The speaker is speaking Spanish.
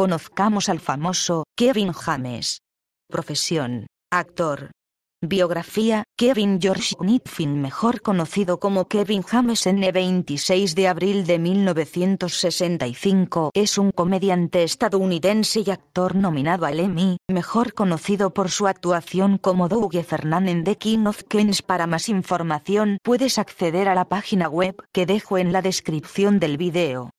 Conozcamos al famoso Kevin James. Profesión. Actor. Biografía, Kevin George Knitfin mejor conocido como Kevin James el 26 de abril de 1965 es un comediante estadounidense y actor nominado al Emmy, mejor conocido por su actuación como Doug en de King of Kings para más información puedes acceder a la página web que dejo en la descripción del video.